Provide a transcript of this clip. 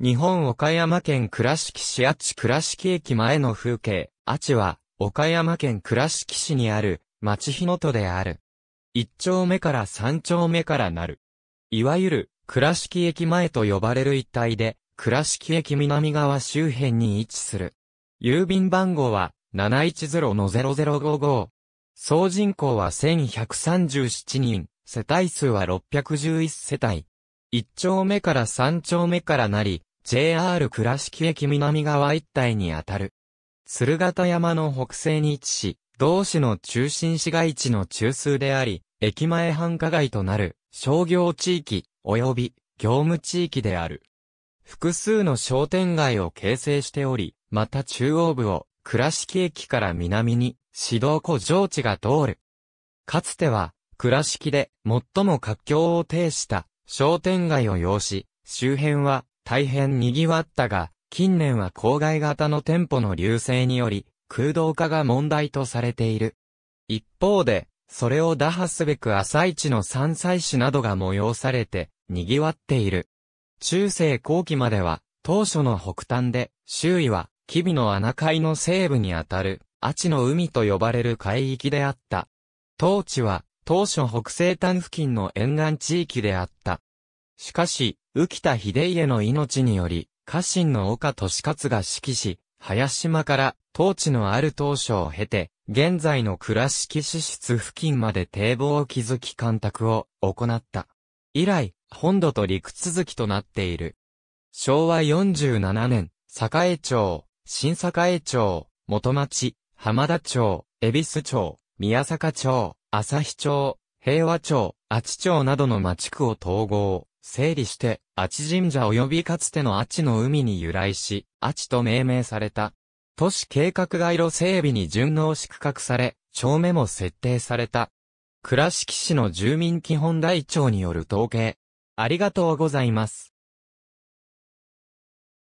日本岡山県倉敷市あち倉敷駅前の風景、あちは、岡山県倉敷市にある、町日の戸である。一丁目から三丁目からなる。いわゆる、倉敷駅前と呼ばれる一帯で、倉敷駅南側周辺に位置する。郵便番号は、710-0055。総人口は1137人、世帯数は611世帯。一丁目から三丁目からなり、JR 倉敷駅南側一帯にあたる。鶴形山の北西に位置し、同市の中心市街地の中枢であり、駅前繁華街となる商業地域及び業務地域である。複数の商店街を形成しており、また中央部を倉敷駅から南に指導古城地が通る。かつては倉敷で最も活況を呈した商店街を要し、周辺は大変賑わったが、近年は郊外型の店舗の流星により、空洞化が問題とされている。一方で、それを打破すべく朝市の山菜市などが催されて、賑わっている。中世後期までは、当初の北端で、周囲は、吉備の穴海の西部にあたる、アチの海と呼ばれる海域であった。当地は、当初北西端付近の沿岸地域であった。しかし、浮田秀家の命により、家臣の岡利勝が指揮し、林島から当地のある当初を経て、現在の倉敷市室付近まで堤防を築き干拓を行った。以来、本土と陸続きとなっている。昭和47年、栄町、新栄町、元町、浜田町、恵比寿町、宮坂町、朝日町、平和町、阿智町などの町区を統合、整理して、阿智神社及びかつての阿知の海に由来し、阿智と命名された。都市計画街路整備に順応し区画され、町目も設定された。倉敷市の住民基本台帳による統計。ありがとうございます。